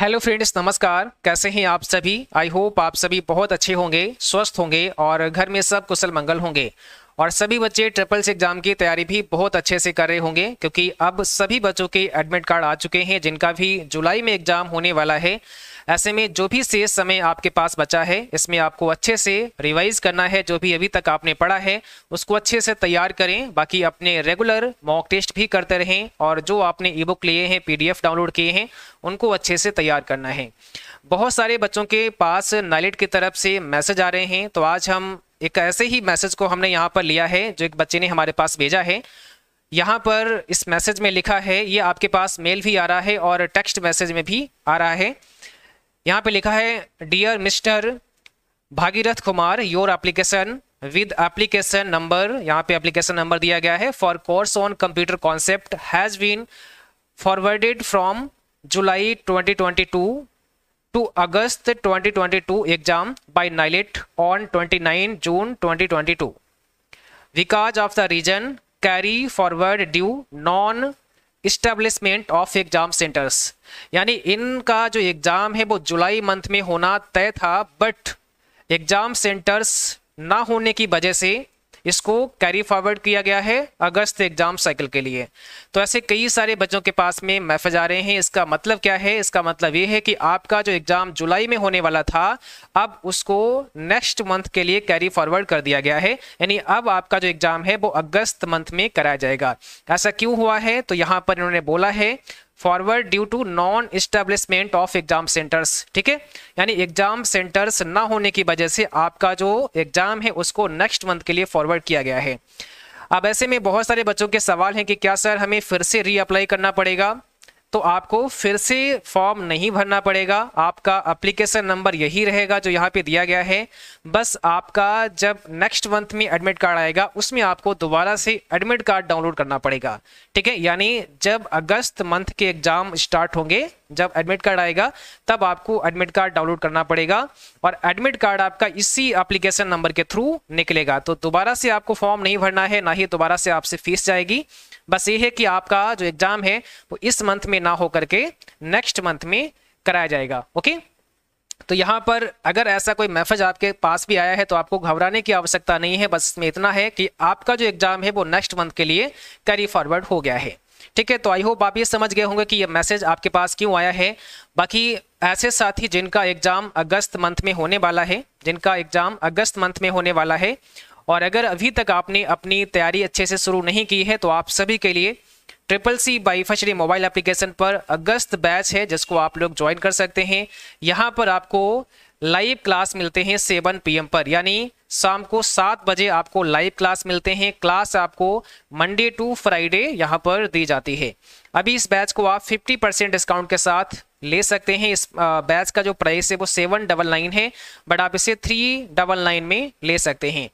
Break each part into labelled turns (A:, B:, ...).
A: hello friends नमस्कार कैसे हैं आप सभी आई होप आप सभी बहुत अच्छे होंगे स्वस्थ होंगे और घर में सब कुशल मंगल होंगे और सभी बच्चे ट्रिपल एग्जाम की तैयारी भी बहुत अच्छे से कर रहे होंगे क्योंकि अब सभी बच्चों के एडमिट कार्ड आ चुके हैं जिनका भी जुलाई में एग्जाम होने वाला है ऐसे में जो भी शेष समय आपके पास बचा है इसमें आपको अच्छे से रिवाइज करना है जो भी अभी तक आपने पढ़ा है उसको अच्छे से तैयार करें बाकी अपने रेगुलर मॉक टेस्ट भी करते रहें और जो आपने ई बुक लिए हैं पीडीएफ डाउनलोड किए हैं उनको अच्छे से तैयार करना है बहुत सारे बच्चों के पास नाइलेट की तरफ से मैसेज आ रहे हैं तो आज हम एक ऐसे ही मैसेज को हमने यहाँ पर लिया है जो एक बच्चे ने हमारे पास भेजा है यहाँ पर इस मैसेज में लिखा है ये आपके पास मेल भी आ रहा है और टेक्स्ट मैसेज में भी आ रहा है यहाँ पे लिखा है dear mister Bhagirath Kumar your application with application number यहाँ पे एप्लीकेशन नंबर दिया गया है for course on computer concept has been forwarded from July 2022 to August 2022 twenty two exam by NIELIT on twenty nine June twenty twenty two because of the reason carry forward due non establishment of exam centres यानी इनका जो exam है वो जुलाई month में होना तय था but exam centres ना होने की वजह से इसको कैरी फॉरवर्ड किया गया है अगस्त एग्जाम साइकिल के लिए तो ऐसे कई सारे बच्चों के पास में मैसेज आ रहे हैं इसका मतलब क्या है इसका मतलब ये है कि आपका जो एग्जाम जुलाई में होने वाला था अब उसको नेक्स्ट मंथ के लिए कैरी फॉरवर्ड कर दिया गया है यानी अब आपका जो एग्जाम है वो अगस्त मंथ में कराया जाएगा ऐसा क्यों हुआ है तो यहाँ पर इन्होंने बोला है forward due to non establishment of exam centres ठीक है यानी एग्जाम सेंटर्स ना होने की वजह से आपका जो एग्जाम है उसको नेक्स्ट मंथ के लिए फॉरवर्ड किया गया है अब ऐसे में बहुत सारे बच्चों के सवाल हैं कि क्या सर हमें फिर से रीअप्लाई करना पड़ेगा तो आपको फिर से फॉर्म नहीं भरना पड़ेगा आपका अप्लीकेशन नंबर यही रहेगा जो यहाँ पे दिया गया है बस आपका जब नेक्स्ट मंथ में एडमिट कार्ड आएगा उसमें आपको दोबारा से एडमिट कार्ड डाउनलोड करना पड़ेगा ठीक है यानी जब अगस्त मंथ के एग्जाम स्टार्ट होंगे जब एडमिट कार्ड आएगा तब आपको एडमिट कार्ड डाउनलोड करना पड़ेगा और एडमिट कार्ड आपका इसी एप्लीकेशन नंबर के थ्रू निकलेगा तो दोबारा से आपको फॉर्म नहीं भरना है ना ही दोबारा से आपसे फीस जाएगी बस ये है कि आपका जो एग्जाम है वो इस मंथ में ना होकर के नेक्स्ट मंथ में कराया जाएगा ओके तो यहाँ पर अगर ऐसा कोई मैसेज आपके पास भी आया है तो आपको घबराने की आवश्यकता नहीं है बस इसमें इतना है कि आपका जो एग्जाम है वो नेक्स्ट मंथ के लिए कैरी फॉरवर्ड हो गया है ठीक है तो आई होप आप ये समझ गए होंगे कि ये मैसेज आपके पास क्यों आया है बाकी ऐसे साथी जिनका एग्जाम अगस्त मंथ में होने वाला है जिनका एग्जाम अगस्त मंथ में होने वाला है और अगर अभी तक आपने अपनी तैयारी अच्छे से शुरू नहीं की है तो आप सभी के लिए ट्रिपल सी बाई फचरी मोबाइल एप्लीकेशन पर अगस्त बैच है जिसको आप लोग ज्वाइन कर सकते हैं यहाँ पर आपको लाइव क्लास मिलते हैं सेवन पीएम पर यानी शाम को सात बजे आपको लाइव क्लास मिलते हैं क्लास आपको मंडे टू फ्राइडे यहाँ पर दी जाती है अभी इस बैच को आप 50 परसेंट डिस्काउंट के साथ ले सकते हैं इस बैच का जो प्राइस है वो सेवन डबल नाइन है बट आप इसे थ्री डबल नाइन में ले सकते हैं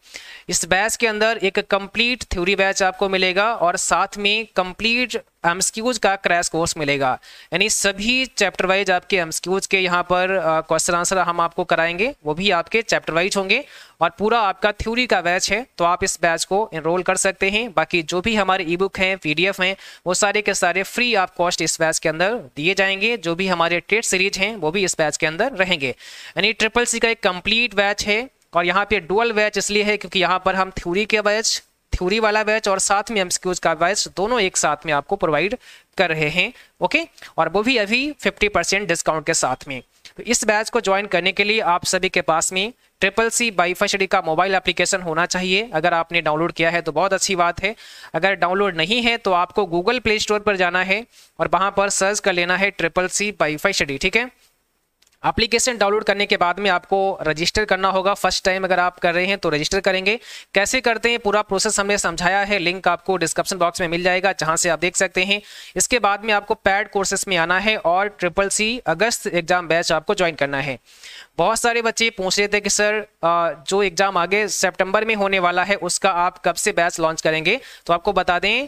A: इस बैच के अंदर एक कंप्लीट थ्योरी बैच आपको मिलेगा और साथ में कंप्लीट एम्सक्यूज का क्रैश कोर्स मिलेगा यानी सभी चैप्टर वाइज आपके एम्सक्यूज के यहाँ पर क्वेश्चन आंसर हम आपको कराएंगे वो भी आपके चैप्टर वाइज होंगे और पूरा आपका थ्योरी का बैच है तो आप इस बैच को इनरोल कर सकते हैं बाकी जो भी हमारे ई बुक हैं पी हैं वो सारे के सारे फ्री आप कॉस्ट इस बैच के अंदर दिए जाएंगे जो भी हमारे टेट सीरीज हैं वो भी इस बैच के अंदर रहेंगे यानी ट्रिपल सी का एक कम्प्लीट बैच है और यहाँ पे डुअल बैच इसलिए है क्योंकि यहाँ पर हम थ्योरी के बैच थ्योरी वाला बैच और साथ में एमसीक्यूज का बैच दोनों एक साथ में आपको प्रोवाइड कर रहे हैं ओके और वो भी अभी 50% परसेंट डिस्काउंट के साथ में तो इस बैच को ज्वाइन करने के लिए आप सभी के पास में ट्रिपल सी वाईफाई श्रेणी का मोबाइल एप्लीकेशन होना चाहिए अगर आपने डाउनलोड किया है तो बहुत अच्छी बात है अगर डाउनलोड नहीं है तो आपको गूगल प्ले स्टोर पर जाना है और वहाँ पर सर्च कर लेना है ट्रिपल सी वाईफाई श्रेणी ठीक है एप्लीकेशन डाउनलोड करने के बाद में आपको रजिस्टर करना होगा फर्स्ट टाइम अगर आप कर रहे हैं तो रजिस्टर करेंगे कैसे करते हैं पूरा प्रोसेस हमने समझाया है लिंक आपको डिस्क्रिप्शन बॉक्स में मिल जाएगा जहां से आप देख सकते हैं इसके बाद में आपको पैड कोर्सेस में आना है और ट्रिपल सी अगस्त एग्जाम बैच आपको ज्वाइन करना है बहुत सारे बच्चे पूछ रहे थे कि सर जो एग्ज़ाम आगे सेप्टेम्बर में होने वाला है उसका आप कब से बैच लॉन्च करेंगे तो आपको बता दें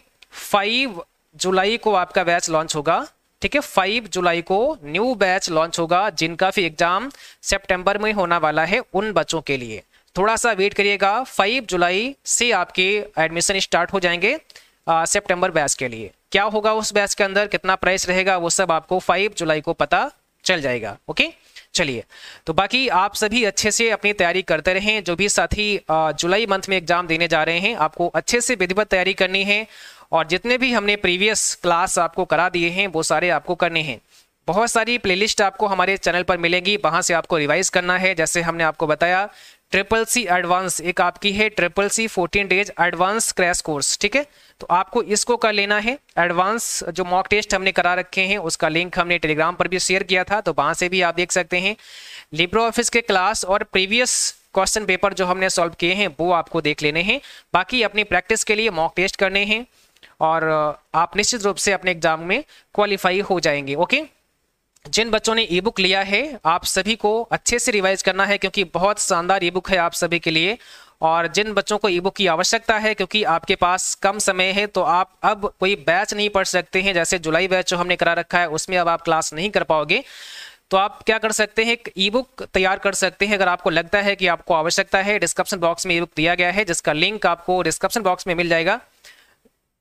A: फाइव जुलाई को आपका बैच लॉन्च होगा ठीक है फाइव जुलाई को न्यू बैच लॉन्च होगा जिनका भी एग्जाम सेप्टेम्बर में होना वाला है उन बच्चों के लिए थोड़ा सा वेट करिएगा फाइव जुलाई से आपके एडमिशन स्टार्ट हो जाएंगे सेप्टेम्बर बैच के लिए क्या होगा उस बैच के अंदर कितना प्राइस रहेगा वो सब आपको 5 जुलाई को पता चल जाएगा ओके चलिए तो बाकी आप सभी अच्छे से अपनी तैयारी करते रहें जो भी साथी जुलाई मंथ में एग्जाम देने जा रहे हैं आपको अच्छे से विधिवत तैयारी करनी है और जितने भी हमने प्रीवियस क्लास आपको करा दिए हैं वो सारे आपको करने हैं बहुत सारी प्लेलिस्ट आपको हमारे चैनल पर मिलेंगी वहाँ से आपको रिवाइज करना है जैसे हमने आपको बताया ट्रिपल सी एडवांस एक आपकी है triple C fourteen days advance crash course ठीक है तो आपको इसको कर लेना है एडवांस जो मॉक टेस्ट हमने करा रखे हैं उसका लिंक हमने टेलीग्राम पर भी शेयर किया था तो वहां से भी आप देख सकते हैं लिब्रो ऑफिस के क्लास और प्रीवियस क्वेश्चन पेपर जो हमने सॉल्व किए हैं वो आपको देख लेने हैं बाकी अपनी प्रैक्टिस के लिए मॉक टेस्ट करने हैं और आप निश्चित रूप से अपने एग्जाम में क्वालिफाई हो जाएंगे ओके जिन बच्चों ने ई बुक लिया है आप सभी को अच्छे से रिवाइज करना है क्योंकि बहुत शानदार ई बुक है आप सभी के लिए और जिन बच्चों को ई बुक की आवश्यकता है क्योंकि आपके पास कम समय है तो आप अब कोई बैच नहीं पढ़ सकते हैं जैसे जुलाई बैच जो हमने करा रखा है उसमें अब आप क्लास नहीं कर पाओगे तो आप क्या कर सकते हैं ई बुक तैयार कर सकते हैं अगर आपको लगता है कि आपको आवश्यकता है डिस्क्रिप्शन बॉक्स में ई बुक दिया गया है जिसका लिंक आपको डिस्क्रिप्शन बॉक्स में मिल जाएगा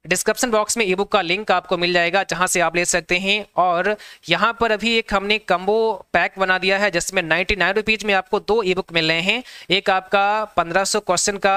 A: डिस्क्रिप्शन बॉक्स में ई बुक का लिंक आपको मिल जाएगा जहां से आप ले सकते हैं और यहां पर अभी एक हमने कम्बो पैक बना दिया है जिसमें नाइन्टी नाइन रुपीज़ में आपको दो ई बुक मिल रहे हैं एक आपका पंद्रह सौ क्वेश्चन का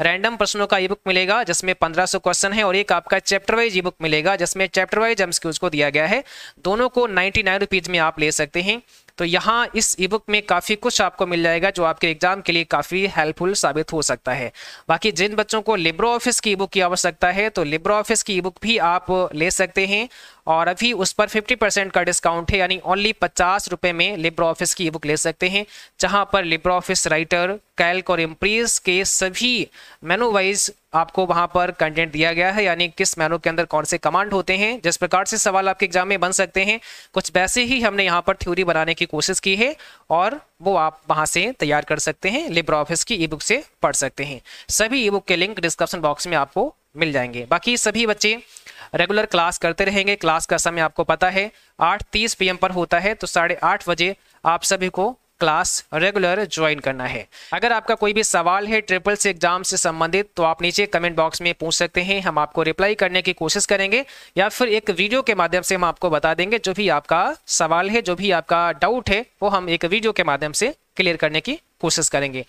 A: रैंडम प्रश्नों का ई बुक मिलेगा जिसमें पंद्रह सौ क्वेश्चन है और एक आपका चैप्टर वाइज ई बुक मिलेगा जिसमें चैप्टर वाइज एम्स को दिया गया है दोनों को नाइन्टी नाइन रुपीज़ में आप ले सकते हैं तो यहाँ इस ई बुक में काफ़ी कुछ आपको मिल जाएगा जो आपके एग्जाम के लिए काफ़ी हेल्पफुल साबित हो सकता है बाकी जिन बच्चों को लिब्रो ऑफिस की ई बुक की आवश्यकता है तो लिब्रो ऑफिस की ई बुक भी आप ले सकते हैं और अभी उस पर 50 परसेंट का डिस्काउंट है यानी ओनली पचास रुपये में लिब्रो ऑफिस की ई बुक ले सकते हैं जहां पर लिब्रो ऑफिस राइटर कैल्क और इम्प्रीज के सभी मेनू वाइज आपको वहां पर कंटेंट दिया गया है यानी किस मेनू के अंदर कौन से कमांड होते हैं जिस प्रकार से सवाल आपके एग्जाम में बन सकते हैं कुछ वैसे ही हमने यहाँ पर थ्योरी बनाने की कोशिश की है और वो आप वहाँ से तैयार कर सकते हैं लिब्रो ऑफिस की ई बुक से पढ़ सकते हैं सभी ई बुक के लिंक डिस्क्रिप्शन बॉक्स में आपको मिल जाएंगे बाकी सभी बच्चे रेगुलर क्लास करते रहेंगे क्लास का समय आपको पता है आठ तीस पी पर होता है तो साढ़े आठ बजे आप सभी को क्लास रेगुलर ज्वाइन करना है अगर आपका कोई भी सवाल है ट्रिपल से एग्जाम से संबंधित तो आप नीचे कमेंट बॉक्स में पूछ सकते हैं हम आपको रिप्लाई करने की कोशिश करेंगे या फिर एक वीडियो के माध्यम से हम आपको बता देंगे जो भी आपका सवाल है जो भी आपका डाउट है वो हम एक वीडियो के माध्यम से क्लियर करने की कोशिश करेंगे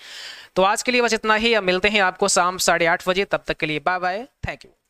A: तो आज के लिए बस इतना ही अब मिलते हैं आपको शाम साढ़े आठ बजे तब तक के लिए बाय बाय थैंक यू